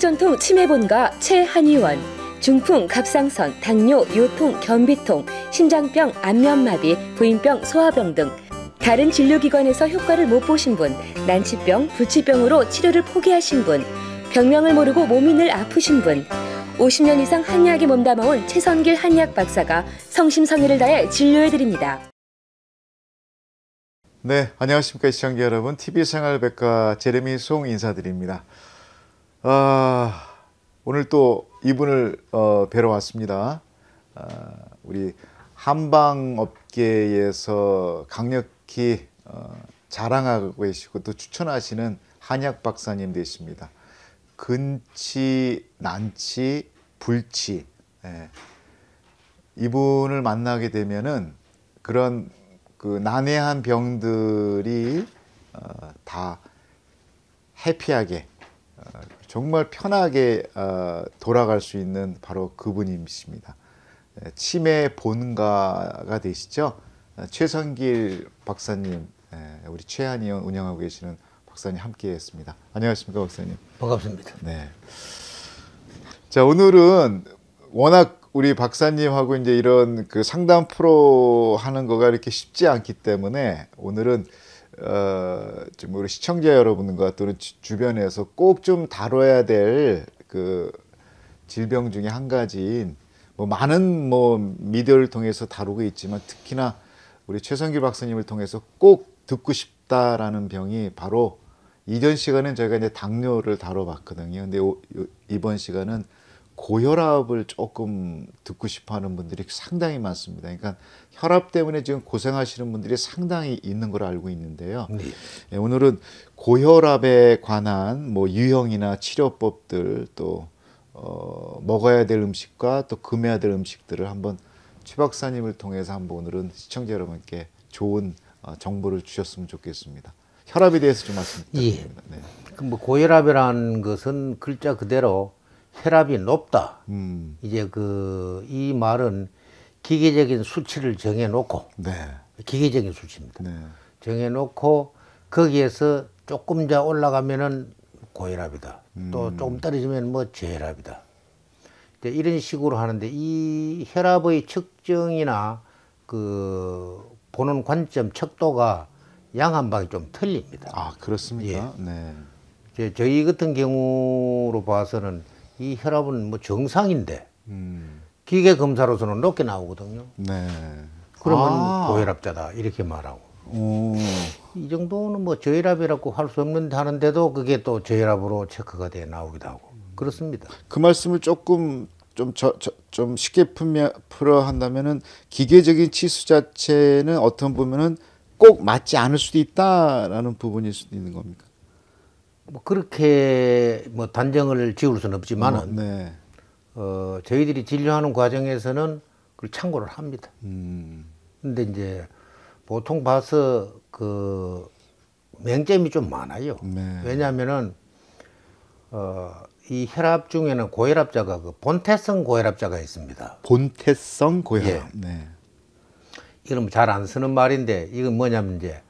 한국전통 치매본과 최한의원, 중풍, 갑상선, 당뇨, 요통, 변비통, 심장병, 안면마비, 부인병, 소화병 등 다른 진료기관에서 효과를 못 보신 분, 난치병, 부치병으로 치료를 포기하신 분, 병명을 모르고 몸이 늘 아프신 분, 50년 이상 한의학에 몸담아온 최선길 한의학 박사가 성심성의를 다해 진료해드립니다. 네, 안녕하십니까 시청자 여러분. TV생활백과 제레미 송 인사드립니다. 아, 오늘 또 이분을 어, 뵈러 왔습니다. 아, 우리 한방업계에서 강력히 어, 자랑하고 계시고 또 추천하시는 한약 박사님 되십니다. 근치, 난치, 불치 예. 이분을 만나게 되면은 그런 그 난해한 병들이 어, 다 해피하게 어, 정말 편하게 어, 돌아갈 수 있는 바로 그분이십니다. 예, 치매 본가가 되시죠? 어, 최성길 박사님, 예, 우리 최한이 운영하고 계시는 박사님 함께했습니다. 안녕하십니까 박사님. 반갑습니다. 네. 자 오늘은 워낙 우리 박사님하고 이제 이런 그 상담 프로 하는 거가 이렇게 쉽지 않기 때문에 오늘은 어, 지금 우리 시청자 여러분과 또는 주변에서 꼭 좀 다뤄야 될 그 질병 중에 한 가지인 뭐 많은 뭐 미디어를 통해서 다루고 있지만 특히나 우리 최성길 박사님을 통해서 꼭 듣고 싶다라는 병이 바로 이전 시간은 저희가 이제 당뇨를 다뤄봤거든요. 근데 오, 요, 이번 시간은 고혈압을 조금 듣고 싶어 하는 분들이 상당히 많습니다. 그러니까 혈압 때문에 지금 고생하시는 분들이 상당히 있는 걸 알고 있는데요. 네. 예, 오늘은 고혈압에 관한 뭐 유형이나 치료법들 또 어, 먹어야 될 음식과 또 금해야 될 음식들을 한번 최 박사님을 통해서 한번 오늘은 시청자 여러분께 좋은 어, 정보를 주셨으면 좋겠습니다. 혈압에 대해서 좀 말씀 드립니다 예. 네. 그 그뭐 고혈압이라는 것은 글자 그대로 혈압이 높다. 음. 이제 그 이 말은 기계적인 수치를 정해놓고 네. 기계적인 수치입니다. 네. 정해놓고 거기에서 조금 더 올라가면은 고혈압이다. 음. 또 조금 떨어지면 뭐 저혈압이다. 이런 식으로 하는데 이 혈압의 측정이나 그 보는 관점 척도가 양한방이 좀 틀립니다. 아 그렇습니까? 예. 네. 저희 같은 경우로 봐서는 이 혈압은 뭐 정상인데 음. 기계 검사로서는 높게 나오거든요. 네. 그러면 아. 고혈압자다 이렇게 말하고. 오. 이 정도는 뭐 저혈압이라고 할 수 없는데 하는데도 그게 또 저혈압으로 체크가 돼 나오기도 하고 그렇습니다. 그 말씀을 조금 좀, 저, 저, 쉽게 풀며, 풀어 한다면은 기계적인 치수 자체는 어떤 보면은 꼭 맞지 않을 수도 있다라는 부분일 수도 있는 겁니까? 뭐 그렇게 뭐 단정을 지울 수는 없지만은 어, 네. 어, 저희들이 진료하는 과정에서는 그걸 참고를 합니다. 음. 근데 이제 보통 봐서 그 맹점이 좀 많아요. 네. 왜냐하면은 어, 이 혈압 중에는 고혈압자가 그 본태성 고혈압자가 있습니다. 본태성 고혈압. 예. 네. 이름 잘안 쓰는 말인데 이건 뭐냐면 이제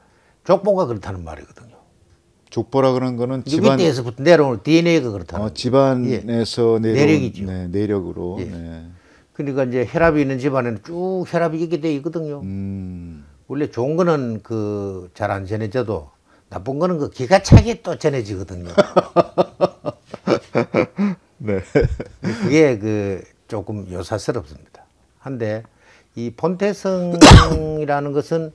족보가 그렇다는 말이거든요. 족보라 그런 거는 집안 밑에서부터 내려오는 DNA가 그렇다. 어, 집안에서 예. 내력이죠. 네, 내력으로. 예. 네. 그러니까 이제 혈압이 있는 집안에는 쭉 혈압이 있게 돼 있거든요. 음. 원래 좋은 거는 그 잘 안 전해져도 나쁜 거는 그 기가 차게 또 전해지거든요. 네. 그게 그 조금 요사스럽습니다. 한데 이 본태성이라는 것은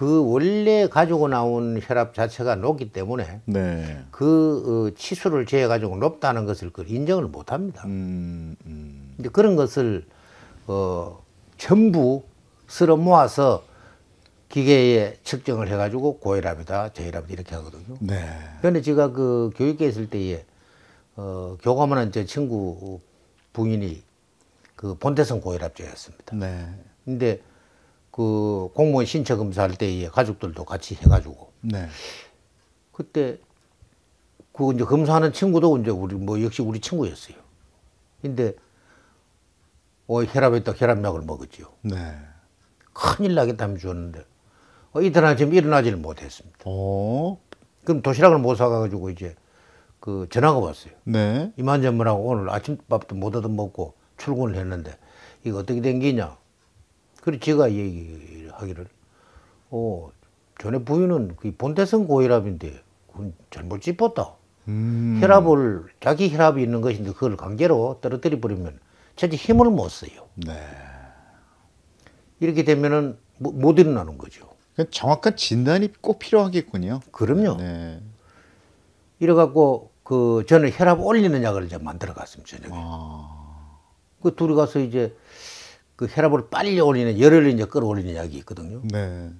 그 원래 가지고 나온 혈압 자체가 높기 때문에 네. 그 어, 치수를 재해 가지고 높다는 것을 그 인정을 못 합니다. 음, 음. 이제 그런 것을 어, 전부 쓸어 모아서 기계에 측정을 해 가지고 고혈압이다, 저혈압이다 이렇게 하거든요. 네. 그런데 제가 그 교육계 에 있을 때에 어, 교감하는 제 친구 부인이 그 본태성 고혈압자였습니다. 네. 근데 그 공무원 신체 검사할 때에 가족들도 같이 해가지고 네. 그때 그 이제 검사하는 친구도 이제 우리 뭐 역시 우리 친구였어요. 근데 어 혈압에다 혈압약을 먹었지요. 네. 큰일 나겠다면 주었는데 어, 이틀 아침 일어나질 못했습니다. 오. 어? 그럼 도시락을 못 사가지고 이제 그 전화가 왔어요. 네. 이만저만하고 오늘 아침밥도 못 얻어 먹고 출근을 했는데 이거 어떻게 된 기냐? 그리고 제가 얘기하기를 어, 전에 부인은 그 본태성 고혈압인데 그건 잘못 짚었다. 음. 혈압을 자기 혈압이 있는 것인데 그걸 강제로 떨어뜨려 버리면 체제 힘을 못 써요. 네. 이렇게 되면은 뭐, 못 일어나는 거죠. 그 정확한 진단이 꼭 필요하겠군요. 그럼요. 네. 이래 갖고 그 저는 혈압 올리는 약을 이제 만들어 갔습니다. 저녁에. 아... 그 둘이 가서 이제 그 혈압을 빨리 올리는 열을 이제 끌어올리는 약이 있거든요. 네.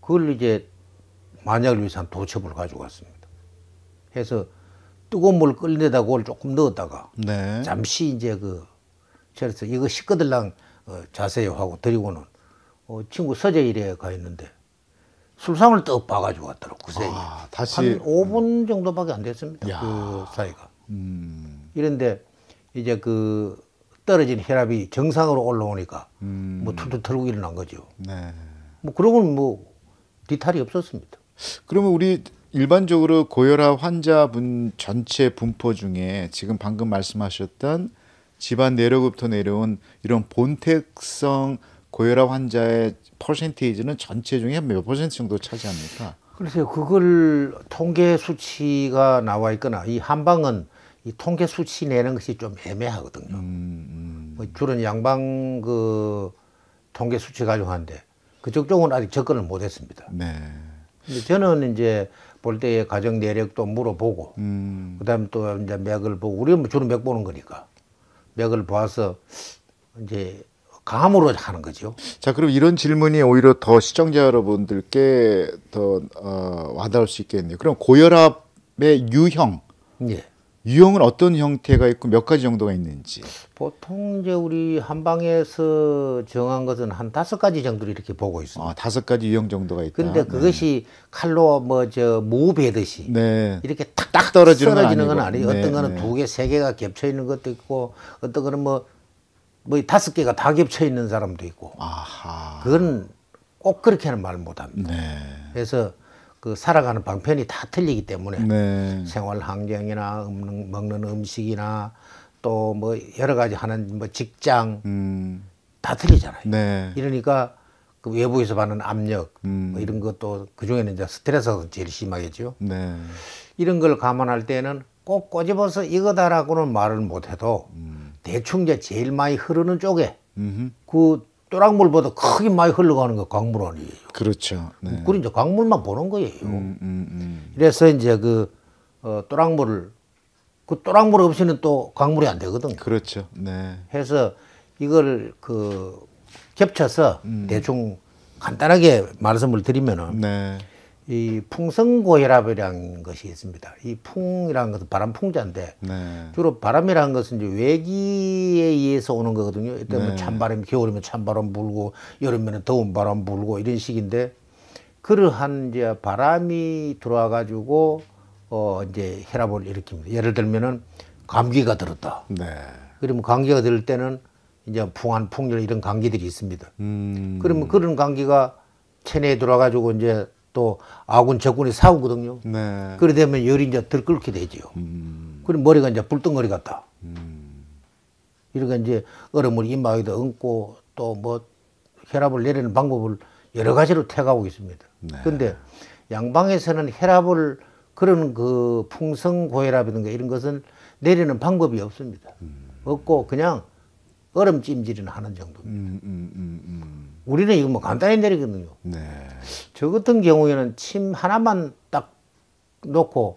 그걸 이제 만약을 위해서 한 도첩을 가지고 왔습니다. 해서 뜨거운 물 끓이려다 그걸 조금 넣었다가 네. 잠시 이제 그 절에서 이거 식구들랑 어, 자세히 하고 드리고는 어, 친구 서재일에 가 있는데 술상을 떡 봐가지고 왔더라고 그새 아, 다시 한 5분 음. 정도밖에 안 됐습니다 그 야. 그 사이가 음. 이런데 이제 그 떨어진 혈압이 정상으로 올라오니까 음. 뭐 툴툴 털고 일어난 거죠. 네. 뭐 그러고는 뭐 뒤탈이 없었습니다. 그러면 우리 일반적으로 고혈압 환자분 전체 분포 중에 지금 방금 말씀하셨던 집안 내력부터 내려온 이런 본택성 고혈압 환자의 퍼센테이지는 전체 중에 몇 퍼센트 정도 차지합니까? 글쎄요, 그걸 통계 수치가 나와 있거나 이 한방은 이 통계 수치 내는 것이 좀 애매하거든요. 음, 음. 주로 뭐 양방 그 통계 수치 가지고 하는데 그쪽 쪽은 아직 접근을 못했습니다. 네. 근데 저는 이제 볼 때의 가정 내력도 물어보고 음. 그다음 에또 이제 맥을 보고 우리는 주로 뭐 맥 보는 거니까 맥을 봐서 이제 감으로 하는 거죠. 자, 그럼 이런 질문이 오히려 더 시청자 여러분들께 더 어, 와닿을 수 있겠네요. 그럼 고혈압의 유형, 예. 유형은 어떤 형태가 있고 몇 가지 정도가 있는지. 보통 이제 우리 한방에서 정한 것은 한 다섯 가지 정도를 이렇게 보고 있습니다. 아, 다섯 가지 유형 정도가 있다. 근데 네. 그것이 네. 칼로 뭐저무배듯이 네. 이렇게 딱딱 떨어지는, 떨어지는 건 아니고 건 어떤 네, 거는 네. 두 개, 세 개가 겹쳐 있는 것도 있고 어떤 거는 뭐뭐 뭐, 뭐 다섯 개가 다 겹쳐 있는 사람도 있고. 아하. 그건 꼭 그렇게는 말 못합니다. 그래서 그 살아가는 방편이 다 틀리기 때문에 네. 생활 환경이나 음능, 먹는 음식이나 또 뭐 여러 가지 하는 뭐 직장 음. 다 틀리잖아요. 네. 이러니까 그 외부에서 받는 압력 뭐 음. 뭐 이런 것도 그 중에는 이제 스트레스가 제일 심하겠죠. 네. 이런 걸 감안할 때는 꼭 꼬집어서 이거다라고는 말을 못해도 음. 대충 이제 제일 많이 흐르는 쪽에 음흠. 그 또락물보다 크게 많이 흘러가는 거 광물원이에요. 그렇죠. 네. 그리 이제 광물만 보는 거예요. 음, 음, 음. 그래서 이제 그 어, 또락물을 그 또락물 없이는 또 광물이 안되거든 그렇죠. 네. 해서 이걸 그 겹쳐서 음. 대충 간단하게 말씀을 드리면은 네. 이 풍성고혈압이라는 것이 있습니다. 이 풍이라는 것은 바람 풍자인데 네. 주로 바람이라는 것은 이제 외기에 의해서 오는 거거든요. 이때 뭐 네. 뭐 찬바람, 겨울이면 찬바람 불고 여름에는 더운 바람 불고 이런 식인데 그러한 이제 바람이 들어와 가지고 어 이제 혈압을 일으킵니다. 예를 들면은 감기가 들었다. 네. 그러면 감기가 들 때는 이제 풍한 풍열 이런 감기들이 있습니다. 음. 그러면 그런 감기가 체내에 들어와 가지고 이제 또 아군 적군이 싸우거든요. 네. 그래 되면 열이 이제 덜 끓게 되지요. 음. 그리고 머리가 이제 불덩어리 같다. 음. 이렇게 이제 얼음을 이마에다 얹고 또 뭐 혈압을 내리는 방법을 여러 가지로 택하고 있습니다. 네. 근데 양방에서는 혈압을 그런 그 풍성 고혈압이든가 이런 것은 내리는 방법이 없습니다. 음. 없고 그냥 얼음 찜질이나 하는 정도입니다. 음, 음, 음, 우리는 이거 뭐 간단히 내리거든요. 네. 저 같은 경우에는 침 하나만 딱 놓고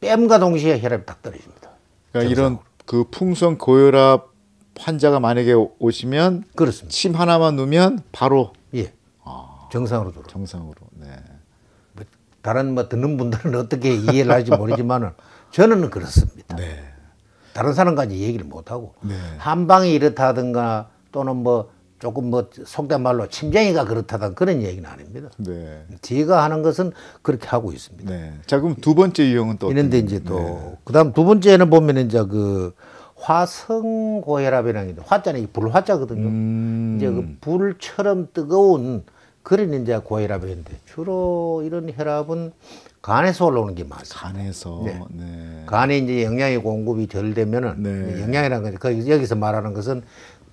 뺨과 동시에 혈압이 딱 떨어집니다. 그러니까 이런 그 풍선 고혈압 환자가 만약에 오시면 그렇습니다. 침 하나만 놓으면 바로 예 아, 정상으로 돌아 정상으로 네 뭐, 다른 뭐 듣는 분들은 어떻게 이해를 할지 모르지만은 저는 그렇습니다. 네. 다른 사람까지 얘기를 못 하고 네. 한방이 이렇다든가 또는 뭐 조금 뭐 속된 말로 침쟁이가 그렇다던 그런 얘기는 아닙니다. 네. 제가 하는 것은 그렇게 하고 있습니다. 네. 자 그럼 두 번째 유형은 또 이런데 이제 또 네. 그다음 두 번째는 보면 이제 그 화성고혈압이라는 게 화자는 이게 불화자거든요. 음. 이제 그 불처럼 뜨거운 그런 이제 고혈압인데 주로 이런 혈압은 간에서 올라오는 게 많습니다. 간에서 네. 네. 간에 이제 영양의 공급이 덜 되면은 네. 영양이라는 거죠. 그 여기서 말하는 것은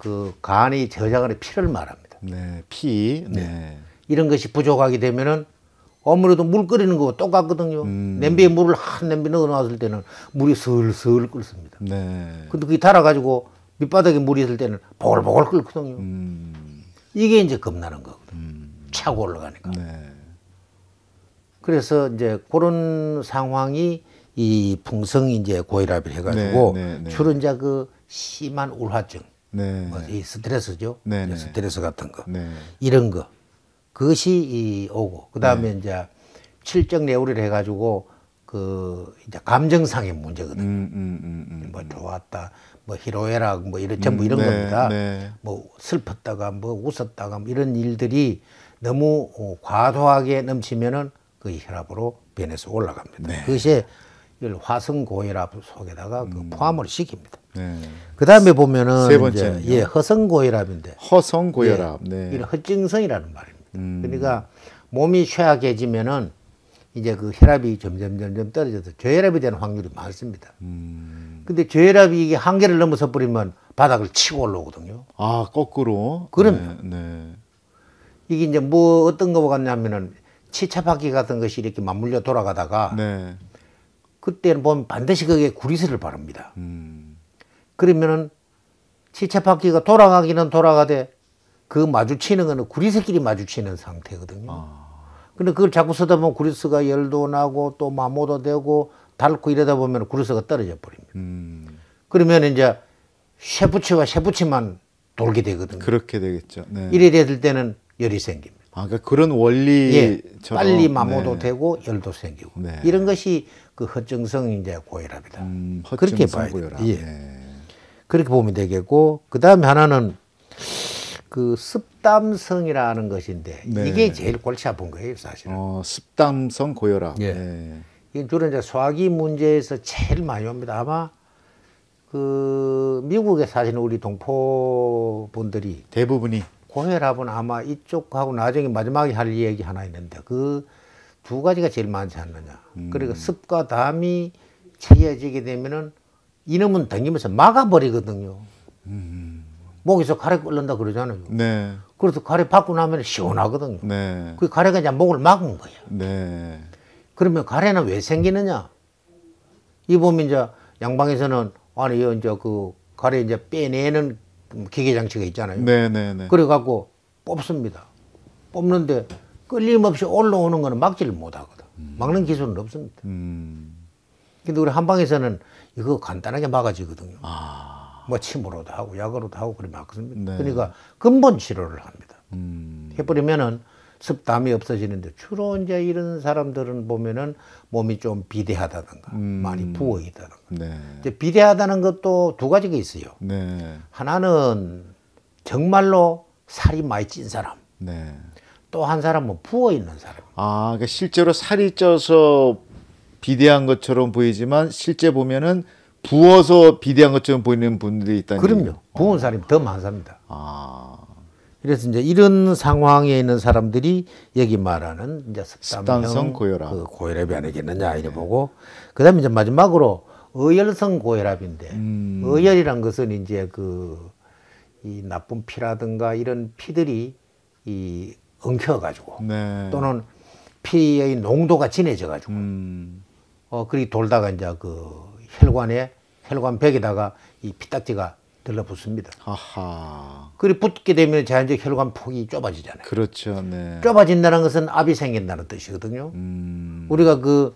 그 간이 저장하는 피를 말합니다. 네, 피. 네. 네. 이런 것이 부족하게 되면은 아무래도 물 끓이는 거와 똑같거든요. 음. 냄비에 물을 한 냄비 넣어놨을 때는 물이 슬슬 끓습니다. 네. 근데 그게 달아가지고 밑바닥에 물이 있을 때는 보글보글 끓거든요. 음. 이게 이제 겁나는 거거든요. 음. 차고 올라가니까. 네. 그래서 이제 그런 상황이 이 풍성이 이제 고혈압을 해가지고 네, 네, 네. 주로 이제 그 심한 울화증 네. 뭐이 스트레스죠. 네네. 네. 스트레스 같은 거. 네. 이런 거. 그것이 이 오고 그다음에 네. 이제 칠적 내우리를 해 가지고 그 이제 감정상의 문제거든. 음 음, 음, 음, 음, 뭐 좋았다. 뭐 희로애락 뭐 이런 전부 뭐 음, 이런 네, 겁니다. 네. 뭐 슬펐다가 뭐 웃었다가 뭐 이런 일들이 너무 어, 과도하게 넘치면은 그 혈압으로 변해서 올라갑니다. 네. 그것이 화성고혈압 속에다가 그 음. 포함을 시킵니다. 네. 그 다음에 보면은 세 이제 예, 허성고혈압인데 허성고혈압 예, 네. 예, 이런 허증성이라는 말입니다. 음. 그러니까 몸이 쇠약해지면은 이제 그 혈압이 점점 점점 떨어져서 저혈압이 되는 확률이 많습니다. 음. 근데 저혈압이 이게 한계를 넘어서 버리면 바닥을 치고 올라오거든요. 아 거꾸로? 그럼 네, 네. 이게 이제 뭐 어떤 거가 같냐면은 치차바퀴 같은 것이 이렇게 맞물려 돌아가다가 네. 그때는 보면 반드시 거기에 구리스를 바릅니다. 음. 그러면은 시체바퀴가 돌아가기는 돌아가되 그 마주치는 거는 구리스끼리 마주치는 상태거든요. 아. 근데 그걸 자꾸 쓰다 보면 구리스가 열도 나고 또 마모도 되고 닳고 이러다 보면 구리스가 떨어져 버립니다. 음. 그러면 이제 셰프치와 셰프치만 돌게 되거든요. 그렇게 되겠죠. 네. 이래 됐을 때는 열이 생깁니다. 아, 그러니까 그런 원리 예, 빨리 네. 마모도 네. 되고 열도 생기고 네. 이런 것이 그 허증성 이제 고혈압이다. 음, 그렇게 봐야 고혈압. 예. 네. 그렇게 보면 되겠고 그 다음에 하나는 그 습담성이라는 것인데 네. 이게 제일 골치 아픈 거예요, 사실은. 어, 습담성 고혈압. 예. 네. 이게 주로 이제 소화기 문제에서 제일 많이 옵니다. 아마 그 미국에 사시는 우리 동포 분들이 대부분이 고혈압은 아마 이쪽하고 나중에 마지막에 할 얘기 하나 있는데 그 두 가지가 제일 많지 않느냐. 음. 그리고 그러니까 습과 담이 채워지게 되면은 이놈은 당기면서 막아버리거든요. 음. 목에서 가래 끓는다 그러잖아요. 네. 그래서 가래 받고 나면 시원하거든요. 네. 그 가래가 이제 목을 막은 거예요. 네. 그러면 가래는 왜 생기느냐? 이 보면 이제 양방에서는 아니 이제 그 가래 이제 빼내는 기계 장치가 있잖아요. 네네네. 네, 네. 그래갖고 뽑습니다. 뽑는데 끌림없이 올라오는 거는 막지를 못하거든. 음. 막는 기술은 없습니다. 음. 근데 우리 한방에서는 이거 간단하게 막아지거든요. 아. 뭐 침으로도 하고 약으로도 하고 그래 막습니다. 네. 그러니까 근본 치료를 합니다. 음. 해버리면은 습담이 없어지는데 주로 이제 이런 사람들은 보면은 몸이 좀 비대하다든가 음. 많이 부어 있다든가. 네. 이제 비대하다는 것도 두 가지가 있어요. 네. 하나는 정말로 살이 많이 찐 사람. 네. 또 한 사람은 부어 있는 사람. 아, 그러니까 실제로 살이 쪄서 비대한 것처럼 보이지만 실제 보면은 부어서 비대한 것처럼 보이는 분들이 있다는. 그럼요. 부은 아. 사람이 더 많습니다. 아. 그래서 이제 이런 상황에 있는 사람들이 여기 말하는 이제 습단성, 고혈압, 그 고혈압이 아니겠느냐 이래 보고 그다음에 이제 마지막으로 의열성 고혈압인데 음. 어혈이란 것은 이제 그이 나쁜 피라든가 이런 피들이 이 엉켜가지고 네. 또는 피의 농도가 진해져가지고 음. 어 그리 돌다가 이제 그 혈관에 혈관 벽에다가 이 피딱지가 들러붙습니다. 아하. 그리 붙게 되면 자연적 혈관 폭이 좁아지잖아요. 그렇죠. 네. 좁아진다는 것은 압이 생긴다는 뜻이거든요. 음... 우리가 그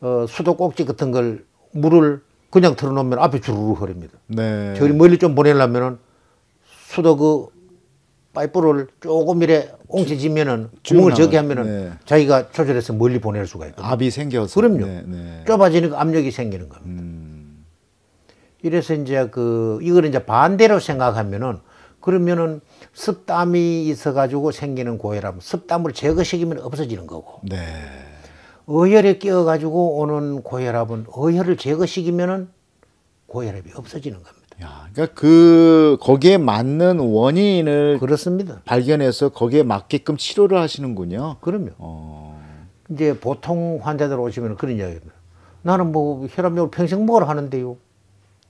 어, 수도 꼭지 같은 걸 물을 그냥 틀어놓으면 앞에 주르르 흐릅니다. 네. 저기 멀리 좀 보내려면은 수도 그 파이프를 조금이래 옹채지면은 구멍을 적게 하면은 네. 자기가 조절해서 멀리 보낼 수가 있거 압이 생겨서. 그럼요. 네, 네, 좁아지니까 압력이 생기는 겁니다. 음... 이래서 이제 그 이걸 이제 반대로 생각하면은 그러면은 습담이 있어가지고 생기는 고혈압, 습담을 제거시키면 없어지는 거고. 네. 어혈에 끼어가지고 오는 고혈압은 어혈을 제거시키면은 고혈압이 없어지는 겁니다. 야, 그러니까 그 거기에 맞는 원인을 그렇습니다. 발견해서 거기에 맞게끔 치료를 하시는군요. 그럼요. 어... 이제 보통 환자들 오시면 그런 이야기입니다. 나는 뭐 혈압약을 평생 먹으러 하는데요.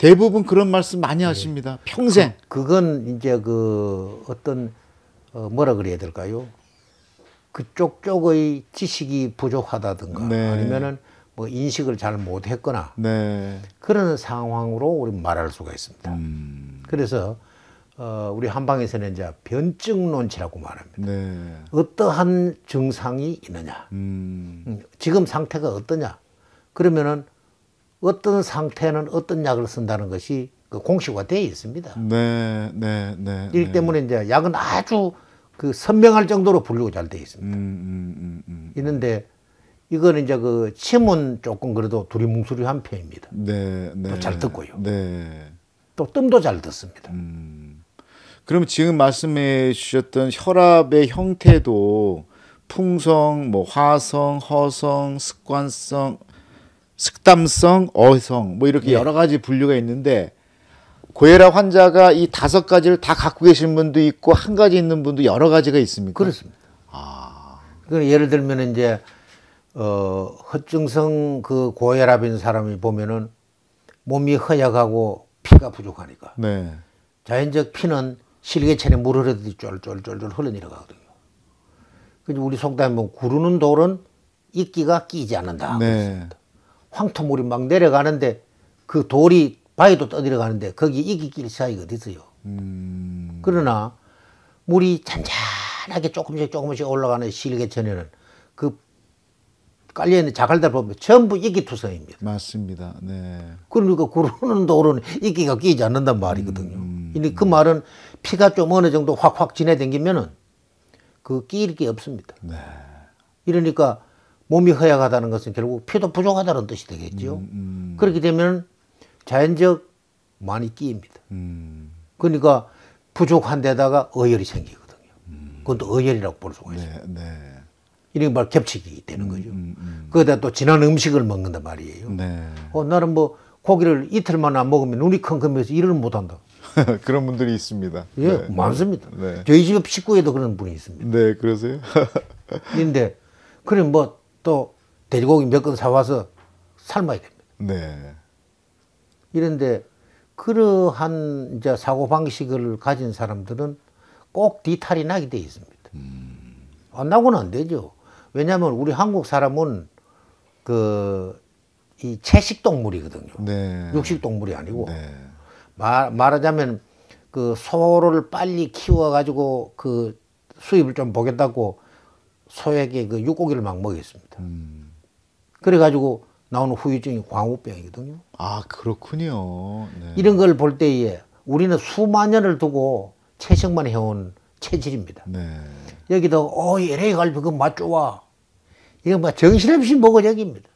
대부분 그런 말씀 많이 예. 하십니다. 평생. 그, 건 이제 그 어떤 어 뭐라 그래야 될까요? 그쪽 쪽의 지식이 부족하다든가 네. 아니면은 뭐 인식을 잘 못했거나 네. 그런 상황으로 우리 말할 수가 있습니다. 음. 그래서 어, 우리 한방에서는 이제 변증논치라고 말합니다. 네. 어떠한 증상이 있느냐, 음. 음 지금 상태가 어떠냐, 그러면은 어떤 상태는 어떤 약을 쓴다는 것이 그 공식화되어 있습니다. 네, 네, 네. 이 네. 때문에 이제 약은 아주 그 선명할 정도로 분류가 잘 되어 있습니다. 음, 음, 음, 음, 음. 있는데 이거는 이제 그 침은 조금 그래도 두리뭉술이한 편입니다. 네, 네. 잘 듣고요. 네. 또 뜸도 잘 듣습니다. 음. 그럼 지금 말씀해 주셨던 혈압의 형태도 풍성, 뭐 화성, 허성, 습관성, 습담성 어성 뭐 이렇게 예. 여러 가지 분류가 있는데 고혈압 환자가 이 다섯 가지를 다 갖고 계신 분도 있고 한 가지 있는 분도 여러 가지가 있습니까? 그렇습니다. 아. 그 예를 들면 이제 어 허증성 그 고혈압인 사람이 보면은 몸이 허약하고 피가 부족하니까 네. 자연적 피는 실개체에 물 흐르듯이 쫄쫄쫄쫄 흘러내려가거든요. 그 우리 속담에 보면 뭐 구르는 돌은 이끼가 끼지 않는다. 네. 그렇습니다. 황토물이 막 내려가는데 그 돌이 바위도 떠들어가는데 거기 이기길 사이가 어디 있어요. 음... 그러나 물이 잔잔하게 조금씩 조금씩 올라가는 실개천에는 그 깔려있는 자갈들 보면 전부 이기투성입니다. 맞습니다. 네. 그러니까 구르는 도로는 이기가 끼지 않는단 말이거든요. 음... 근데 음. 그 말은 피가 좀 어느 정도 확확 지내댕기면은 그 끼일 게 없습니다. 네. 이러니까 몸이 허약하다는 것은 결국 피도 부족하다는 뜻이 되겠죠. 음, 음. 그렇게 되면 자연적 많이 끼입니다. 음. 그러니까 부족한 데다가 어혈이 생기거든요. 음. 그건 또 어혈이라고 볼 수가 있어요. 네, 네. 이런 말 겹치기 되는 음, 거죠. 음, 그러다 또 진한 음식을 먹는단 말이에요. 네. 어, 나는 뭐 고기를 이틀만 안 먹으면 눈이 컴컴해서 일을 못 한다. 그런 분들이 있습니다. 예, 네. 많습니다. 네. 저희 집 식구에도 그런 분이 있습니다. 네, 그러세요? 근데, 그럼 뭐, 또 돼지고기 몇 건 사와서 삶아야 됩니다. 네. 이런데 그러한 이제 사고 방식을 가진 사람들은 꼭 뒤탈이 나게 돼 있습니다. 음. 안 나고는 안 되죠. 왜냐하면 우리 한국 사람은 그이 채식 동물이거든요. 네. 육식 동물이 아니고 네. 말, 말하자면 그 소를 빨리 키워 가지고 그 수입을 좀 보겠다고 소에게 그 육고기를 막 먹였습니다. 음. 그래가지고 나오는 후유증이 광우병이거든요. 아 그렇군요. 네. 이런 걸 볼 때에 우리는 수만 년을 두고 채식만 해온 체질입니다. 네. 여기도 어 LA 갈비 그 맛 좋아. 이거 막 뭐 정신없이 먹어 얘기입니다.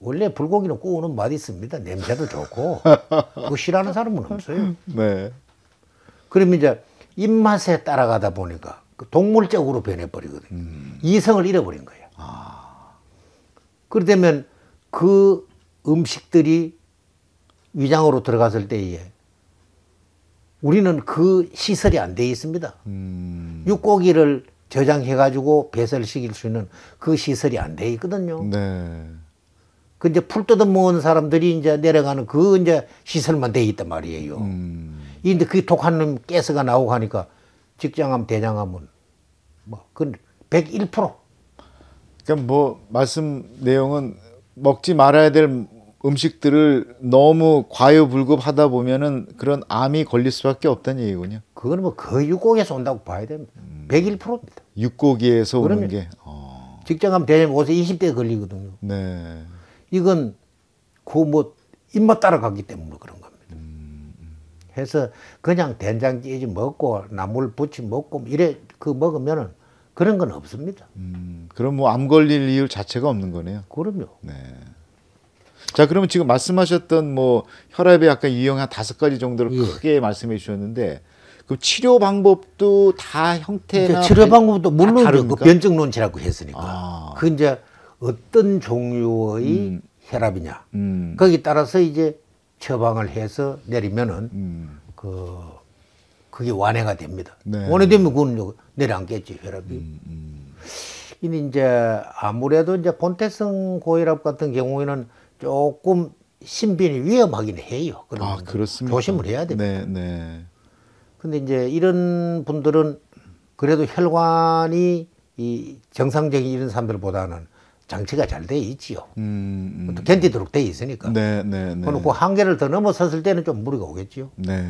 원래 불고기는 구우는 맛이 있습니다. 냄새도 좋고 그 싫어하는 사람은 없어요. 네. 그러면 이제 입맛에 따라가다 보니까 그 동물적으로 변해버리거든요. 음. 이성을 잃어버린 거예요. 아. 그렇다면그 음식들이 위장으로 들어갔을 때에 우리는 그 시설이 안 돼 있습니다. 음. 육고기를 저장해가지고 배설시킬 수 있는 그 시설이 안 돼 있거든요. 네. 그 이제 풀 뜯어 먹은 사람들이 이제 내려가는 그 이제 시설만 돼 있단 말이에요. 음. 근데 그 독한 놈가서가 나오고 하니까 직장암, 대장암은 뭐, 그 101%. 그러니까 뭐, 말씀 내용은 먹지 말아야 될 음식들을 너무 과유불급 하다 보면은 그런 암이 걸릴 수밖에 없다는 얘기군요. 그거는 뭐거의육고기에서 온다고 봐야 됩니다. 음, 101%입니다. 육고기에서 오는 게. 어. 직장암 대장암 5세 2 0대 걸리거든요. 네. 이건 그뭐 입맛 따라가기 때문에 그런 거. 니다 해서 그냥 된장 찌지 먹고 나물 부침 먹고 이래 그 먹으면은 그런 건 없습니다. 음, 그럼 뭐 암 걸릴 이유 자체가 없는 거네요. 그럼요. 네. 자, 그러면 지금 말씀하셨던 뭐 혈압에 약간 유형 한 다섯 가지 정도를 예. 크게 말씀해 주셨는데 그 치료 방법도 다 형태나 치료 방법도 물론 그 변증론치라고 했으니까 아. 그 이제 어떤 종류의 음. 혈압이냐 음. 거기 따라서 이제 처방을 해서 내리면은 음. 그 그게 완해가 됩니다. 네. 완해되면 그건 내려앉겠지 혈압이. 음, 음. 근데 이제 아무래도 이제 본태성 고혈압 같은 경우에는 조금 신변이 위험하긴 해요. 그런 아, 그렇습니까? 조심을 해야 됩니다. 네, 네. 근데 이제 이런 분들은 그래도 혈관이 이 정상적인 이런 사람들보다는 장치가 잘 돼 있지요. 음, 음. 또 견디도록 돼 있으니까. 네, 네, 네. 그리고 그 한계를 더 넘어섰을 때는 좀 무리가 오겠지요. 네.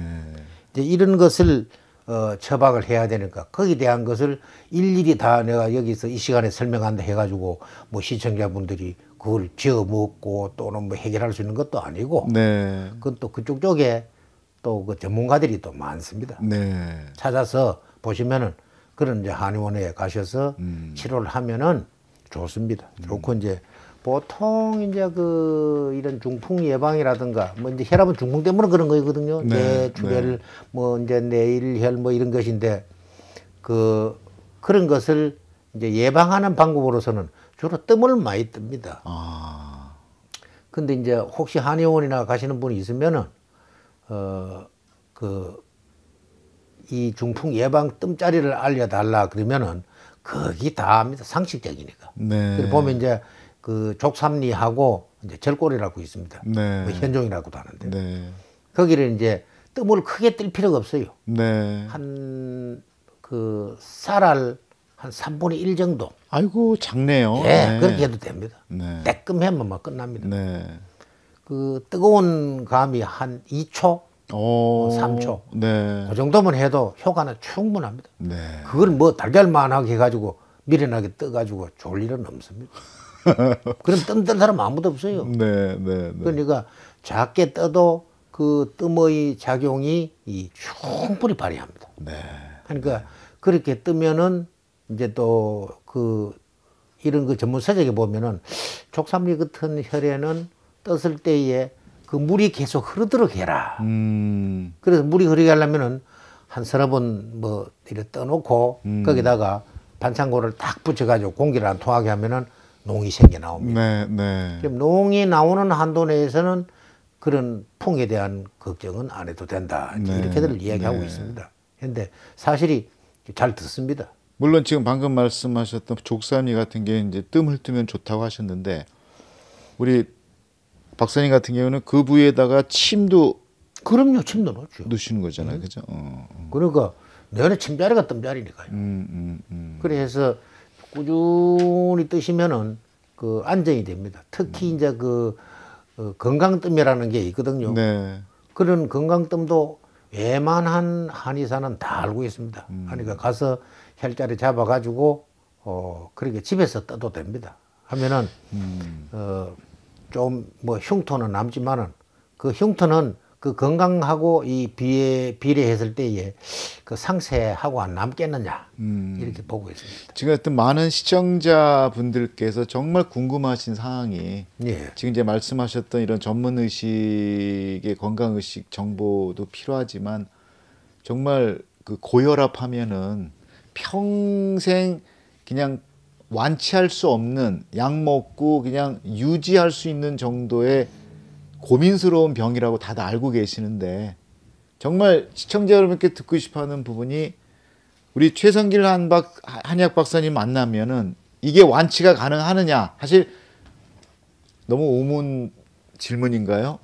이제 이런 것을 어, 처방을 해야 되니까 거기에 대한 것을 일일이 다 내가 여기서 이 시간에 설명한다 해가지고 뭐 시청자분들이 그걸 지어 먹고 또는 뭐 해결할 수 있는 것도 아니고 네. 그건 또 그쪽 쪽에 또 그 전문가들이 또 많습니다. 네. 찾아서 보시면은 그런 이제 한의원에 가셔서 음. 치료를 하면은 좋습니다. 좋고 이제 보통 이제 그 이런 중풍 예방이라든가 뭐 이제 혈압은 중풍 때문에 그런 거거든요. 네, 뇌주혈 네. 뭐 이제 내일혈 뭐 이런 것인데 그 그런 것을 이제 예방하는 방법으로서는 주로 뜸을 많이 뜹니다. 아. 근데 이제 혹시 한의원이나 가시는 분이 있으면은 어그이 중풍 예방 뜸자리를 알려달라 그러면은 거기 다 합니다. 상식적이니까. 네. 보면 이제 그 족삼리하고 이제 절골이라고 있습니다. 네. 뭐 현종이라고도 하는데. 네. 거기를 이제 뜸을 크게 뜰 필요가 없어요. 네. 한그 쌀알 한 3분의 그 1 정도. 아이고 작네요. 예, 네. 그렇게 해도 됩니다. 네. 따끔하면 막 끝납니다. 네. 그 뜨거운 감이 한 2초 오, 어, 3초. 뭐 네. 그 정도면 해도 효과는 충분합니다. 네. 그걸 뭐 달걀만하게 해가지고 미련하게 떠가지고 졸 일은 없습니다. 그럼 뜬 사람 아무도 없어요. 네, 네, 네. 그러니까 작게 떠도 그 뜸의 작용이 이 충분히 발휘합니다. 네. 그러니까 그렇게 뜨면은 이제 또 그 이런 그 전문 서적에 보면은 족삼리 같은 혈에는 떴을 때에 그 물이 계속 흐르도록 해라. 음. 그래서 물이 흐르게 하려면은 한 서너 번뭐 이렇게 떠놓고 음. 거기다가 반창고를 딱 붙여가지고 공기를 안 통하게 하면은 농이 생겨 나옵니다. 네, 네. 그럼 농이 나오는 한도 내에서는 그런 풍에 대한 걱정은 안 해도 된다. 네, 이렇게들 이야기하고 네. 있습니다. 그런데 사실이 잘 듣습니다. 물론 지금 방금 말씀하셨던 족삼이 같은 게 이제 뜸을 뜨면 좋다고 하셨는데 우리 박사님 같은 경우는 그 부위에다가 침도 그럼요 침도 넣죠 넣으시는 거잖아요 음. 그죠 어, 어. 그러니까 내내 침자리가 뜸자리니까요 음, 음, 음, 그래서 꾸준히 뜨시면은 그 안정이 됩니다 특히 음. 이제 그 어, 건강뜸이라는 게 있거든요 네. 그런 건강뜸도 웬만한 한의사는 다 알고 있습니다 음. 그러니까 가서 혈자리 잡아 가지고 어 그렇게 집에서 떠도 됩니다 하면은 음. 어 좀뭐 흉터는 남지만은 그 흉터는 그 건강하고 이비에 비례했을 때에 그 상세하고 안 남겠느냐 음. 이렇게 보고 있습니다. 지금 어떤 많은 시청자 분들께서 정말 궁금하신 상황이 예. 지금 이제 말씀하셨던 이런 전문 의식의 건강 의식 정보도 필요하지만 정말 그 고혈압 하면은 평생 그냥 완치할 수 없는 약 먹고 그냥 유지할 수 있는 정도의 고민스러운 병이라고 다들 알고 계시는데 정말 시청자 여러분께 듣고 싶어하는 부분이 우리 최성길 한박 한의학 박사님 만나면은 이게 완치가 가능하느냐 사실 너무 의문 질문인가요?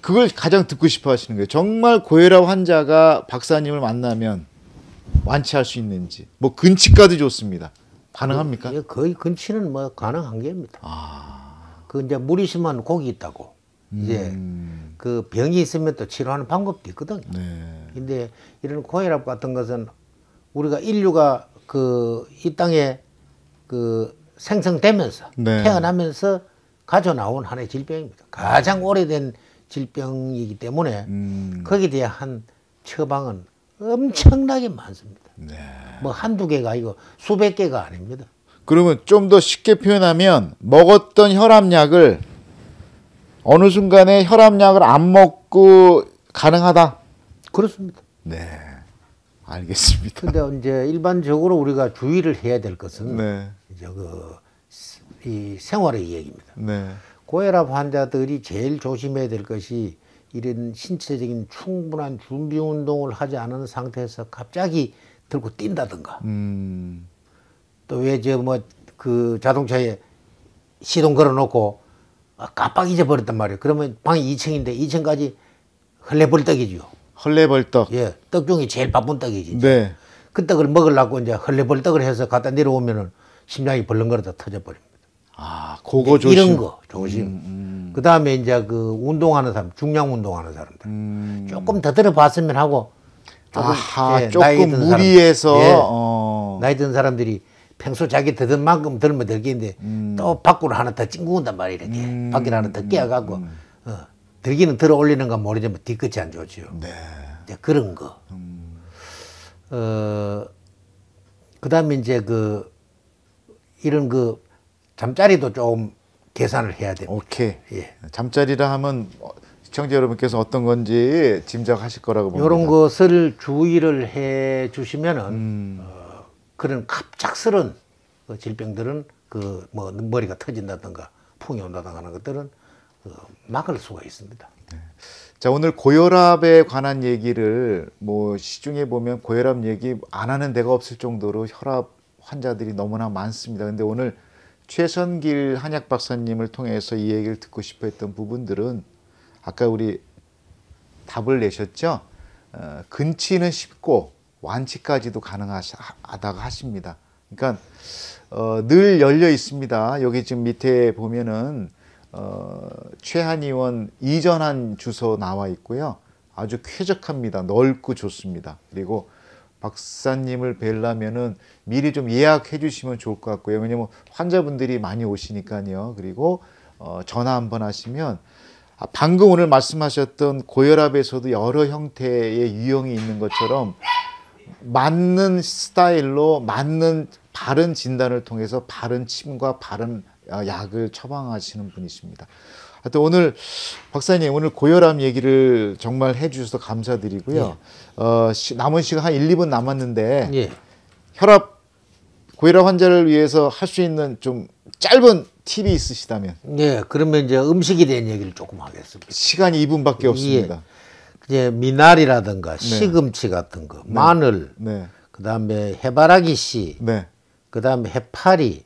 그걸 가장 듣고 싶어 하시는 거예요. 정말 고혈압 환자가 박사님을 만나면 완치할 수 있는지 뭐 근치까지 좋습니다. 가능합니까? 그, 예, 거의 근치는 뭐 가능한 게입니다. 아. 그 이제 물이 심한 고기 있다고. 이제 음. 그 병이 있으면 또 치료하는 방법도 있거든요. 네. 근데 이런 코혈압 같은 것은 우리가 인류가 그 이 땅에 그 생성되면서 네. 태어나면서 가져 나온 하나의 질병입니다. 가장 오래된 질병이기 때문에 음. 거기에 대한 처방은 엄청나게 많습니다. 네. 뭐 한두 개가 아니고 수백 개가 아닙니다. 그러면 좀 더 쉽게 표현하면 먹었던 혈압약을 어느 순간에 혈압약을 안 먹고 가능하다. 그렇습니다. 네. 알겠습니다. 근데 이제 일반적으로 우리가 주의를 해야 될 것은 네. 이제 그이 생활의 이야기입니다. 네. 고혈압 환자들이 제일 조심해야 될 것이 이런 신체적인 충분한 준비 운동을 하지 않은 상태에서 갑자기 들고 뛴다든가. 음. 또왜 저 뭐 그 자동차에 시동 걸어놓고 아, 깜빡 잊어버렸단 말이에요. 그러면 방이 2층인데 2층까지 헐레벌떡이죠. 헐레벌떡. 예, 떡 중에 제일 바쁜 떡이지. 네. 그 떡을 먹으려고 이제 헐레벌떡을 해서 갖다 내려오면은 심장이 벌렁거려다 터져버립니다. 아, 그거 조심. 이런 거 조심. 음, 음. 그 다음에 이제 그 운동하는 사람, 중량 운동하는 사람들. 음. 조금 더 들어봤으면 하고 아하, 예, 조금 나이 든 무리해서 사람, 예, 어. 나이 든 사람들이 평소 자기 드는 만큼 들면 들기인데 음. 또 밖으로 하나 더 찡구운단 말이야 이렇게 음. 밖에 하나 더 끼어가고 음. 어, 들기는 들어 올리는 가 모르지만 뒤끝이 안 좋지요. 네. 이제 그런 거. 음. 어, 그다음에 이제 그 이런 그 잠자리도 좀 계산을 해야 됩니다. 오케이. 예. 잠자리라 하면 시청자 여러분께서 어떤 건지 짐작하실 거라고 봅니다. 이런 것을 주의를 해 주시면은 음. 어, 그런 갑작스런 그 질병들은 그 뭐 머리가 터진다든가 풍이 온다든가 하는 것들은 그 막을 수가 있습니다. 네. 자 오늘 고혈압에 관한 얘기를 뭐 시중에 보면 고혈압 얘기 안 하는 데가 없을 정도로 혈압 환자들이 너무나 많습니다. 근데 오늘 최선길 한약 박사님을 통해서 이 얘기를 듣고 싶어 했던 부분들은 아까 우리 답을 내셨죠? 어, 근치는 쉽고 완치까지도 가능하다고 하십니다. 그러니까 어, 늘 열려 있습니다. 여기 지금 밑에 보면은 어, 최한 의원 이전한 주소 나와 있고요. 아주 쾌적합니다. 넓고 좋습니다. 그리고 박사님을 뵐라면은 미리 좀 예약해 주시면 좋을 것 같고요. 왜냐면 환자분들이 많이 오시니까요. 그리고 어, 전화 한 번 하시면 아, 방금 오늘 말씀하셨던 고혈압에서도 여러 형태의 유형이 있는 것처럼 맞는 스타일로 맞는 바른 진단을 통해서 바른 침과 바른 아, 약을 처방하시는 분이십니다. 하여튼 오늘 박사님 오늘 고혈압 얘기를 정말 해주셔서 감사드리고요. 예. 어, 남은 시간 한 1, 2분 남았는데 예. 혈압 고혈압 환자를 위해서 할 수 있는 좀 짧은 팁이 있으시다면. 네, 그러면 이제 음식에 대한 얘기를 조금 하겠습니다. 시간이 2분밖에 예. 없습니다. 예, 이제 미나리라든가 네. 시금치 같은 거, 네. 마늘, 네. 그다음에 해바라기 씨, 네. 그다음에 해파리,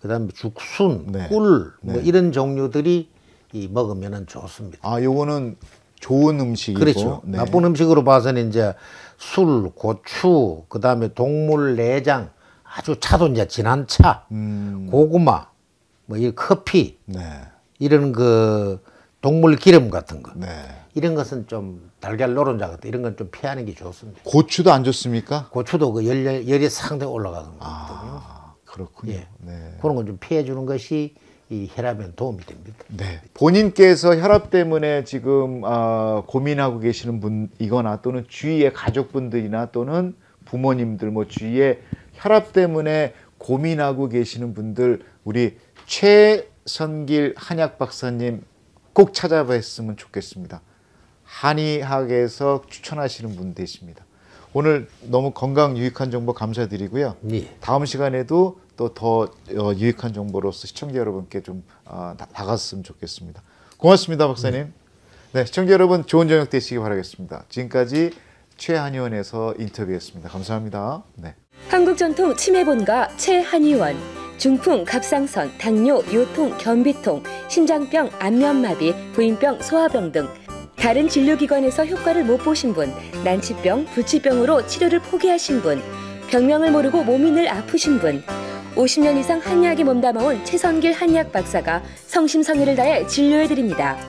그다음에 죽순, 꿀, 뭐 이런 종류들이 이 먹으면은 좋습니다. 아, 요거는 좋은 음식이고 그렇죠. 나쁜 음식으로 봐서는 이제 술, 고추, 그다음에 동물 내장, 아주 차도 이제 진한 차, 음... 고구마, 뭐이 커피 네. 이런 그 동물 기름 같은 거 네. 이런 것은 좀 달걀 노른자 같은 이런 건 좀 피하는 게 좋습니다. 고추도 안 좋습니까? 고추도 그 열, 열이 상당히 올라가거든요. 는거 아, 그렇군요. 예. 네. 그런 건 좀 피해 주는 것이 이혈압에 도움이 됩니다. 네. 본인께서 혈압 때문에 지금 어, 고민하고 계시는 분이거나 또는 주위의 가족분들이나 또는 부모님들 뭐 주위에 혈압 때문에 고민하고 계시는 분들 우리 최선길 한약 박사님 꼭 찾아뵀으면 좋겠습니다. 한의학에서 추천하시는 분 되십니다. 오늘 너무 건강 유익한 정보 감사드리고요. 예. 다음 시간에도 또더 어, 유익한 정보로서 시청자 여러분께 좀 아, 나갔으면 좋겠습니다. 고맙습니다, 박사님. 네. 네, 시청자 여러분 좋은 저녁 되시기 바라겠습니다. 지금까지 최한의원에서 인터뷰했습니다. 감사합니다. 네. 한국 전통 치매본가 최한의원. 중풍, 갑상선, 당뇨, 요통, 견비통 심장병, 안면마비, 부인병, 소화병 등 다른 진료기관에서 효과를 못 보신 분, 난치병, 불치병으로 치료를 포기하신 분, 병명을 모르고 몸인을 아프신 분, 50년 이상 한의학에 몸담아온 최선길 한의학 박사가 성심성의를 다해 진료해드립니다.